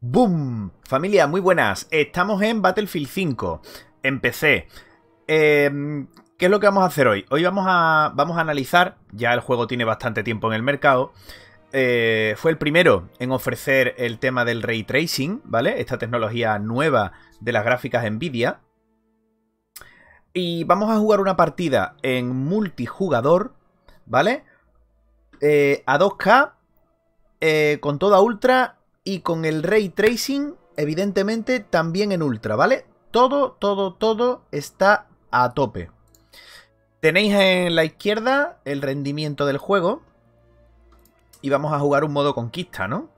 ¡Boom! Familia, muy buenas. Estamos en Battlefield 5. Empecé. Em, ¿Qué es lo que vamos a hacer hoy? Hoy vamos a, vamos a analizar, ya el juego tiene bastante tiempo en el mercado. Eh, fue el primero en ofrecer el tema del ray tracing, ¿vale? Esta tecnología nueva de las gráficas Nvidia. Y vamos a jugar una partida en multijugador, ¿vale? Eh, a 2K, eh, con toda ultra y con el Ray Tracing, evidentemente, también en Ultra, ¿vale? Todo, todo, todo está a tope. Tenéis en la izquierda el rendimiento del juego. Y vamos a jugar un modo conquista, ¿no?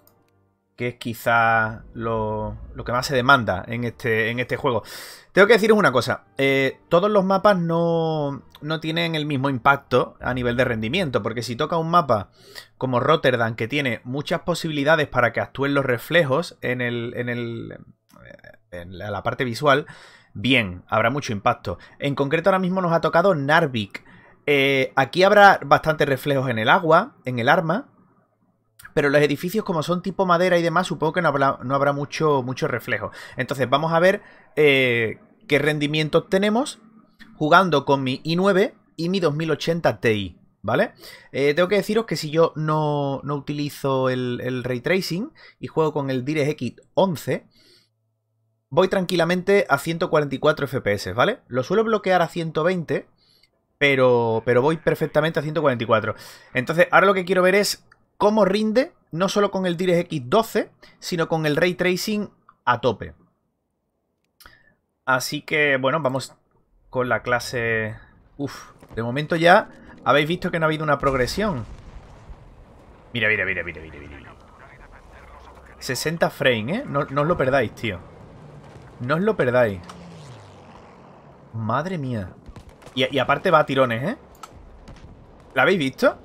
que es quizá lo, que más se demanda en este, en este juego. Tengo que deciros una cosa, eh, todos los mapas no, tienen el mismo impacto a nivel de rendimiento, porque si toca un mapa como Rotterdam, que tiene muchas posibilidades para que actúen los reflejos en, el, en, en la, parte visual, bien, habrá mucho impacto. En concreto ahora mismo nos ha tocado Narvik. Eh, aquí habrá bastantes reflejos en el agua, en el arma, pero los edificios como son tipo madera y demás, supongo que no habrá, no habrá mucho, reflejo. Entonces vamos a ver eh, qué rendimiento tenemos jugando con mi i9 y mi 2080 Ti. ¿Vale? Eh, tengo que deciros que si yo no, no utilizo el, el, ray tracing y juego con el DirectX 11, voy tranquilamente a 144 FPS, ¿vale? Lo suelo bloquear a 120, pero, pero voy perfectamente a 144. Entonces, ahora lo que quiero ver es cómo rinde no solo con el x 12, sino con el ray tracing a tope. Así que, bueno, vamos con la clase... Uf, de momento ya habéis visto que no ha habido una progresión. Mira, mira, mira, mira, mira, mira. 60 frames, ¿eh? No, os lo perdáis, tío. No os lo perdáis. Madre mía. Y, aparte va a tirones, ¿eh? ¿La habéis visto?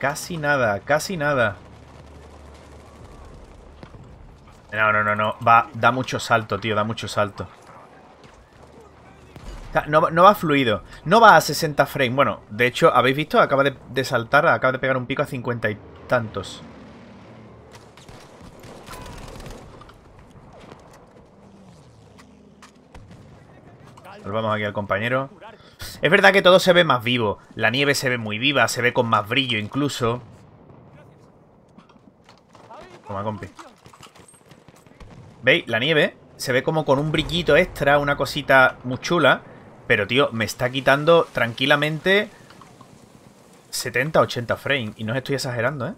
Casi nada, casi nada. No, no, no, no. Va, da mucho salto, tío, da mucho salto. No, va fluido. No va a 60 frames. Bueno, de hecho, ¿habéis visto? Acaba de, saltar, acaba de pegar un pico a 50 y tantos. vamos aquí al compañero. Es verdad que todo se ve más vivo. La nieve se ve muy viva, se ve con más brillo incluso. Toma, compi. ¿Veis? La nieve se ve como con un brillito extra, una cosita muy chula. Pero, tío, me está quitando tranquilamente 70, 80 frames. Y no estoy exagerando, ¿eh?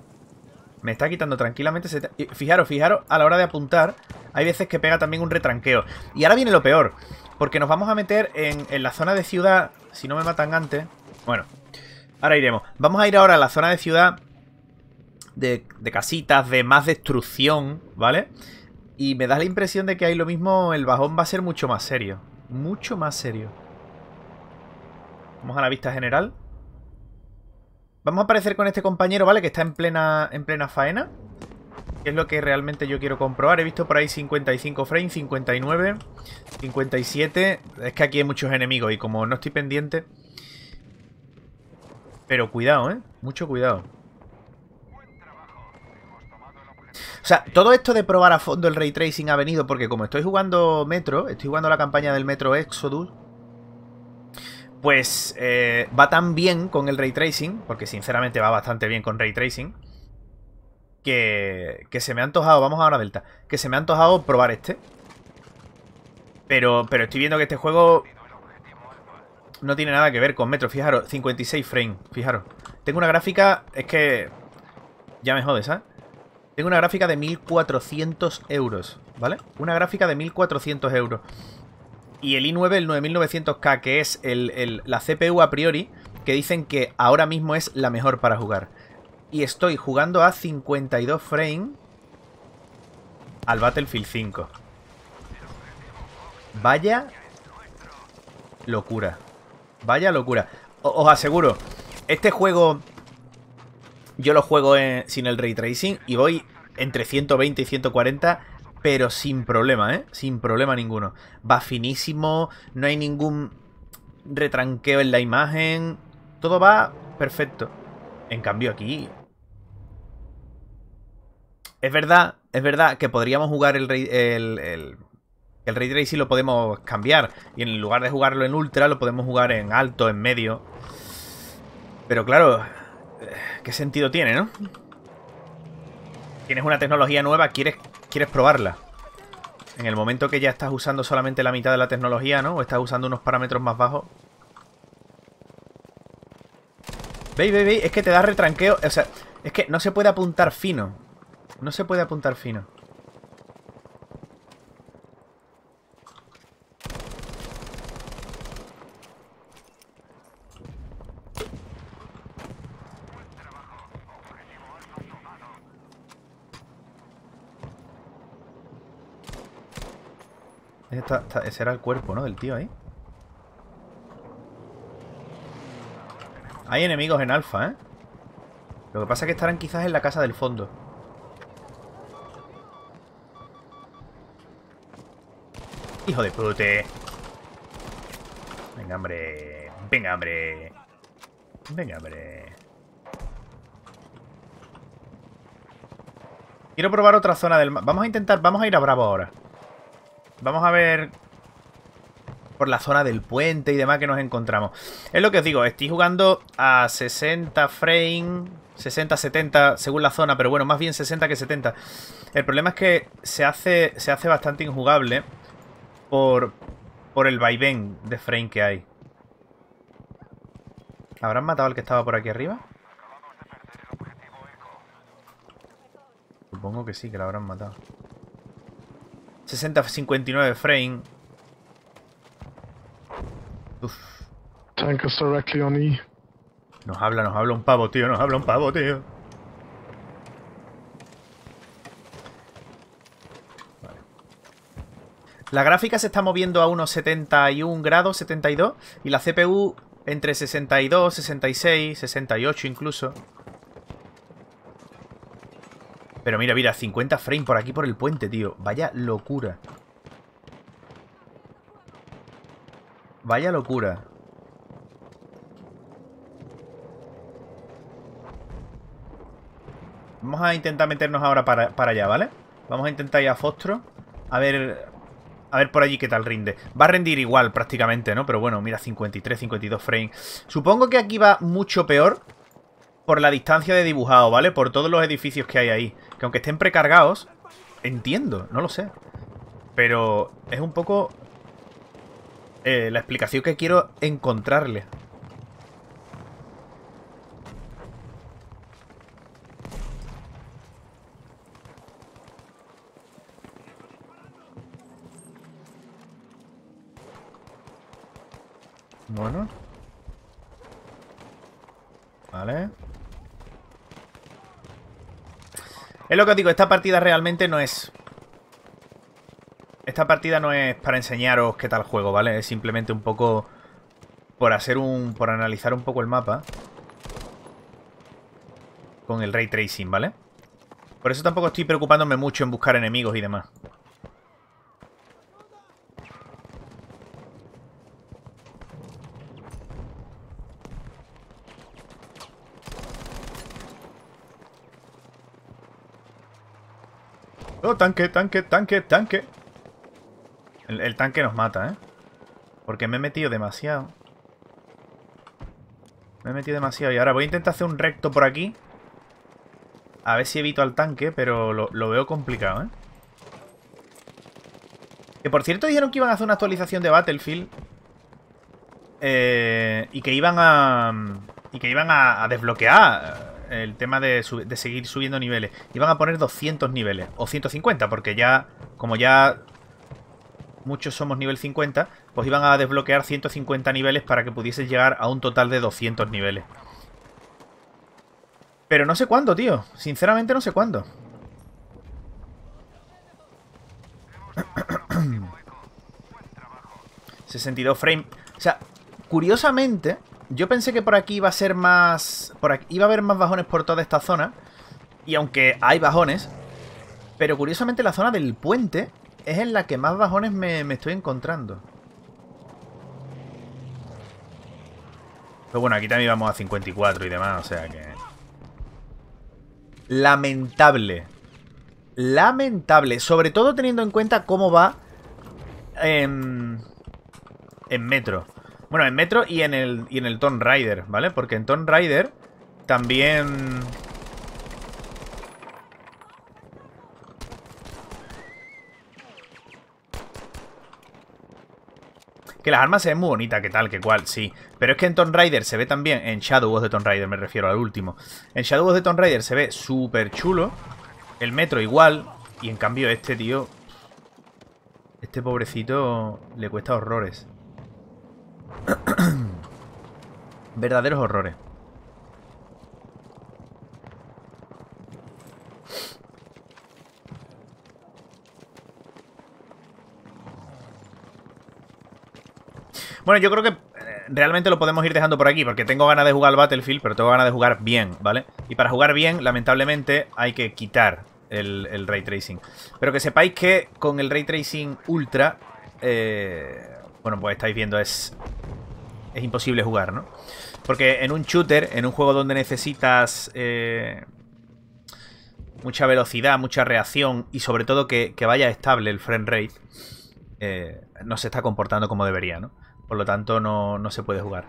Me está quitando tranquilamente... 70... Fijaros, fijaros, a la hora de apuntar, hay veces que pega también un retranqueo. Y ahora viene lo peor. Porque nos vamos a meter en, la zona de ciudad. Si no me matan antes. Bueno, ahora iremos. Vamos a ir ahora a la zona de ciudad. De, casitas, de más destrucción, ¿vale? Y me da la impresión de que ahí lo mismo el bajón va a ser mucho más serio. Mucho más serio. Vamos a la vista general. Vamos a aparecer con este compañero, ¿vale? Que está en plena, en plena faena que es lo que realmente yo quiero comprobar. He visto por ahí 55 frames, 59, 57. Es que aquí hay muchos enemigos y como no estoy pendiente... Pero cuidado, ¿eh? Mucho cuidado. O sea, todo esto de probar a fondo el ray tracing ha venido porque como estoy jugando Metro, estoy jugando la campaña del Metro Exodus, pues eh, va tan bien con el ray tracing, porque sinceramente va bastante bien con ray tracing, que, se me ha antojado, vamos a una delta que se me ha antojado probar este. Pero, pero estoy viendo que este juego no tiene nada que ver con Metro, fijaros, 56 frame fijaros. Tengo una gráfica, es que ya me jodes, ¿sabes? Tengo una gráfica de 1400 euros, ¿vale? Una gráfica de 1400 euros. Y el i9, el 9900K, que es el, la CPU a priori, que dicen que ahora mismo es la mejor para jugar. Y estoy jugando a 52 frames al Battlefield 5. Vaya locura. Vaya locura. os aseguro, este juego yo lo juego sin el ray tracing y voy entre 120 y 140, pero sin problema, ¿eh? Sin problema ninguno. Va finísimo, no hay ningún retranqueo en la imagen, todo va perfecto. En cambio aquí, es verdad, es verdad que podríamos jugar el, el, el, el Ray lo podemos cambiar. Y en lugar de jugarlo en Ultra, lo podemos jugar en alto, en medio. Pero claro, eh, ¿qué sentido tiene, no? Tienes una tecnología nueva, quieres, quieres probarla. En el momento que ya estás usando solamente la mitad de la tecnología, ¿no? O estás usando unos parámetros más bajos. ¿Veis, veis, veis? Es que te da retranqueo. O sea, es que no se puede apuntar fino. No se puede apuntar fino. ese era el cuerpo, ¿no? Del tío ahí. Hay enemigos en alfa, ¿eh? Lo que pasa es que estarán quizás en la casa del fondo. ¡Hijo de pute! Venga, hombre. Venga, hombre. Venga, hombre. Quiero probar otra zona del Vamos a intentar... Vamos a ir a Bravo ahora. Vamos a ver... Por la zona del puente y demás que nos encontramos. Es lo que os digo. Estoy jugando a 60 frame... 60, 70, según la zona. Pero bueno, más bien 60 que 70. El problema es que se hace, se hace bastante injugable por, por el vaivén de frame que hay. ¿Habrán matado al que estaba por aquí arriba? Supongo que sí, que lo habrán matado. 60-59 frame. Uf. E. Nos habla, nos habla un pavo, tío, nos habla un pavo, tío. La gráfica se está moviendo a unos 71 grados, 72, y la CPU entre 62, 66, 68 incluso. Pero mira, mira, 50 frames por aquí por el puente, tío. Vaya locura. Vaya locura. Vamos a intentar meternos ahora para, allá, ¿vale? Vamos a intentar ir a Fostro. A ver, a ver por allí qué tal rinde. Va a rendir igual prácticamente, ¿no? Pero bueno, mira, 53, 52 frames. Supongo que aquí va mucho peor por la distancia de dibujado, ¿vale? Por todos los edificios que hay ahí. Que aunque estén precargados, entiendo, no lo sé. Pero es un poco eh, la explicación que quiero encontrarle. Vale. Es lo que os digo, esta partida realmente no es... Esta partida no es para enseñaros qué tal juego, ¿vale? Es simplemente un poco... Por hacer un... Por analizar un poco el mapa. Con el Ray Tracing, ¿vale? Por eso tampoco estoy preocupándome mucho en buscar enemigos y demás. ¡Oh, tanque, tanque, tanque, tanque! El, tanque nos mata, ¿eh? Porque me he metido demasiado. Me he metido demasiado. Y ahora voy a intentar hacer un recto por aquí. A ver si evito al tanque, pero lo, veo complicado, ¿eh? Que por cierto dijeron que iban a hacer una actualización de Battlefield. Eh, y que iban a... Y que iban a desbloquear el tema de, seguir subiendo niveles. Iban a poner 200 niveles, o 150, porque ya, como ya muchos somos nivel 50, pues iban a desbloquear 150 niveles para que pudieses llegar a un total de 200 niveles. Pero no sé cuándo, tío. Sinceramente no sé cuándo. ¿62 frames? O sea, curiosamente, yo pensé que por aquí iba a ser más... Por aquí iba a haber más bajones por toda esta zona. Y aunque hay bajones... Pero curiosamente la zona del puente es en la que más bajones me, estoy encontrando. Pero bueno, aquí también vamos a 54 y demás, o sea que... Lamentable. Lamentable. Sobre todo teniendo en cuenta cómo va en, em, en metro. Bueno, en Metro y en el, y en el Tomb Raider, ¿vale? Porque en Tomb Raider también... Que las armas se ven muy bonitas, que tal, que cual, sí. Pero es que en Tomb Raider se ve también, en Shadow of the Tomb Raider me refiero al último. En Shadow of the Tomb Raider se ve súper chulo. El metro igual. Y en cambio este, tío... Este pobrecito le cuesta horrores. Verdaderos horrores. Bueno, yo creo que eh, realmente lo podemos ir dejando por aquí, porque tengo ganas de jugar al Battlefield, pero tengo ganas de jugar bien, ¿vale? Y para jugar bien, lamentablemente, hay que quitar el, Ray Tracing. Pero que sepáis que con el Ray Tracing Ultra, eh, bueno, pues estáis viendo, es, es imposible jugar, ¿no? Porque en un shooter, en un juego donde necesitas eh, mucha velocidad, mucha reacción y sobre todo que, vaya estable el frame rate, eh, no se está comportando como debería, ¿no? Por lo tanto, no se puede jugar.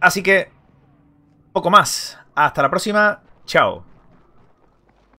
Así que, poco más. Hasta la próxima. Chao.